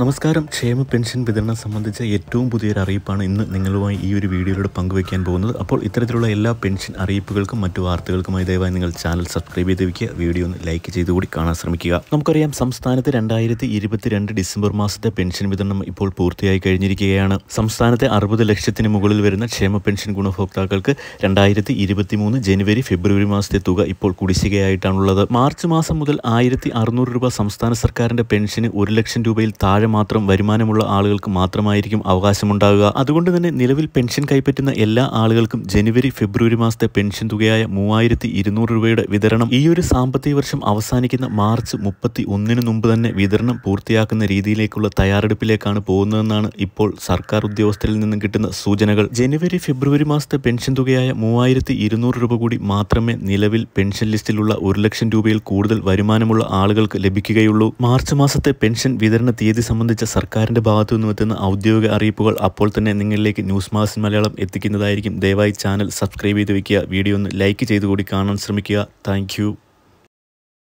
നമസ്കാരം ക്ഷേമ പെൻഷൻ വിതരണം സംബന്ധിച്ച ഏറ്റവും പുതിയൊരു അറിയിപ്പാണ് ഇന്ന് നിങ്ങളുമായി ഈ ഒരു വീഡിയോയിലൂടെ പങ്കുവയ്ക്കാൻ പോകുന്നത് അപ്പോൾ ഇത്തരത്തിലുള്ള എല്ലാ പെൻഷൻ അറിയിപ്പുകൾക്കും മറ്റു വാർത്തകൾക്കുമായി ദയവായി നിങ്ങൾ ചാനൽ സബ്സ്ക്രൈബ് ചെയ്ത് വയ്ക്കുക വീഡിയോ ഒന്ന് ലൈക്ക് ചെയ്തുകൂടി കാണാൻ ശ്രമിക്കുക നമുക്കറിയാം സംസ്ഥാനത്ത് രണ്ടായിരത്തി ഇരുപത്തിരണ്ട് ഡിസംബർ മാസത്തെ പെൻഷൻ വിതരണം ഇപ്പോൾ പൂർത്തിയായി കഴിഞ്ഞിരിക്കുകയാണ് സംസ്ഥാനത്തെ അറുപത് ലക്ഷത്തിന് മുകളിൽ വരുന്ന ക്ഷേമ പെൻഷൻ ഗുണഭോക്താക്കൾക്ക് രണ്ടായിരത്തി ഇരുപത്തിമൂന്ന് ജനുവരി ഫെബ്രുവരി മാസത്തെ തുക ഇപ്പോൾ കുടിശ്ശികയായിട്ടാണുള്ളത് മാർച്ച് മാസം മുതൽ ആയിരത്തി രൂപ സംസ്ഥാന സർക്കാരിന്റെ പെൻഷന് ഒരു ലക്ഷം രൂപയിൽ താഴെ മാത്രം വരുമാനമുള്ള ആളുകൾക്ക് മാത്രമായിരിക്കും അവകാശമുണ്ടാകുക അതുകൊണ്ട് തന്നെ നിലവിൽ പെൻഷൻ കൈപ്പറ്റുന്ന എല്ലാ ആളുകൾക്കും ജനുവരി ഫെബ്രുവരി മാസത്തെ പെൻഷൻ തുകയായ മൂവായിരത്തി ഇരുന്നൂറ് രൂപയുടെ വിതരണം ഈ ഒരു സാമ്പത്തിക വർഷം അവസാനിക്കുന്ന മാർച്ച് മുപ്പത്തി ഒന്നിന് മുമ്പ് തന്നെ വിതരണം പൂർത്തിയാക്കുന്ന രീതിയിലേക്കുള്ള തയ്യാറെടുപ്പിലേക്കാണ് പോകുന്നതെന്നാണ് ഇപ്പോൾ സർക്കാർ ഉദ്യോഗസ്ഥരിൽ നിന്നും കിട്ടുന്ന സൂചനകൾ ജനുവരി ഫെബ്രുവരി മാസത്തെ പെൻഷൻ തുകയായ മൂവായിരത്തി ഇരുന്നൂറ് രൂപ കൂടി മാത്രമേ നിലവിൽ പെൻഷൻ ലിസ്റ്റിലുള്ള ഒരു ലക്ഷം രൂപയിൽ കൂടുതൽ വരുമാനമുള്ള ആളുകൾക്ക് ലഭിക്കുകയുള്ളൂ മാർച്ച് മാസത്തെ പെൻഷൻ വിതരണ തീയതി സംബന്ധിച്ച് സംബന്ധിച്ച സർക്കാരിൻ്റെ ഭാഗത്തു നിന്നും എത്തുന്ന ഔദ്യോഗിക അറിയിപ്പുകൾ അപ്പോൾ തന്നെ നിങ്ങളിലേക്ക് ന്യൂസ് മാസിൻ മലയാളം എത്തിക്കുന്നതായിരിക്കും ദയവായി ചാനൽ സബ്സ്ക്രൈബ് ചെയ്ത് വയ്ക്കുക വീഡിയോ ഒന്ന് ലൈക്ക് ചെയ്തുകൂടി കാണാൻ ശ്രമിക്കുക താങ്ക്